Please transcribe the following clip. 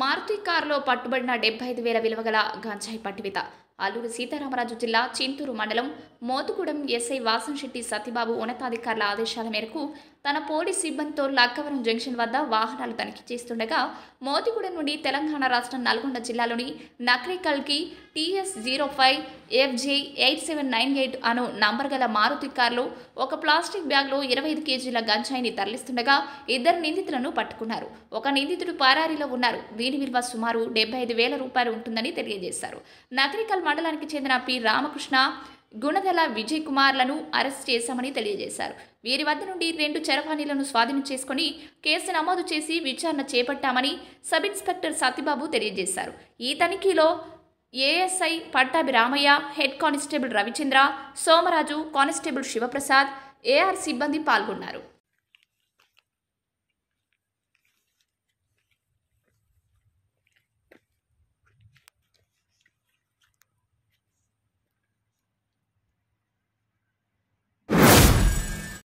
మారుతి కారులో పట్టుబడిన డెబ్బై ఐదు వేల విలువగల గంజాయి పట్టివిత అల్లూరు సీతారామరాజు జిల్లా చింతూరు మండలం మోతుగూడెం ఎస్ఐ వాసంశెట్టి సతీబాబు ఉన్నతాధికారుల ఆదేశాల మేరకు తన పోలీస్ సిబ్బందితో లక్కవరం జంక్షన్ వద్ద వాహనాలు తనిఖీ చేస్తుండగా మోతిగూడెం నుండి తెలంగాణ రాష్ట్రం నల్గొండ జిల్లాలోని నక్రికల్కి TS zero five FJ eight seven nine eight అను నంబర్ గల మారుతి కారులో ఒక ప్లాస్టిక్ బ్యాగ్లో ఇరవై ఐదు కేజీల గంజాయిని తరలిస్తుండగా ఇద్దరు నిందితులను పట్టుకున్నారు ఒక నిందితుడు పారారీలో ఉన్నారు దీని విలువ సుమారు డెబ్బై ఐదు వేల రూపాయలు ఉంటుందని తెలియజేశారు నక్రికల్ మండలానికి చెందిన పి రామకృష్ణ గుణదల విజయ్ కుమార్లను అరెస్ట్ చేశామని తెలియజేశారు వీరి వద్ద నుండి రెండు చరవాణీలను స్వాధీనం చేసుకుని కేసు నమోదు చేసి విచారణ చేపట్టామని సబ్ ఇన్స్పెక్టర్ సత్యబాబు తెలియజేశారు ఈ తనిఖీలో ASI Pattabhi Ramaiah head constable Ravichandra Somaraju constable Shivaprasad AR సిబ్బంది పాల్గొన్నారు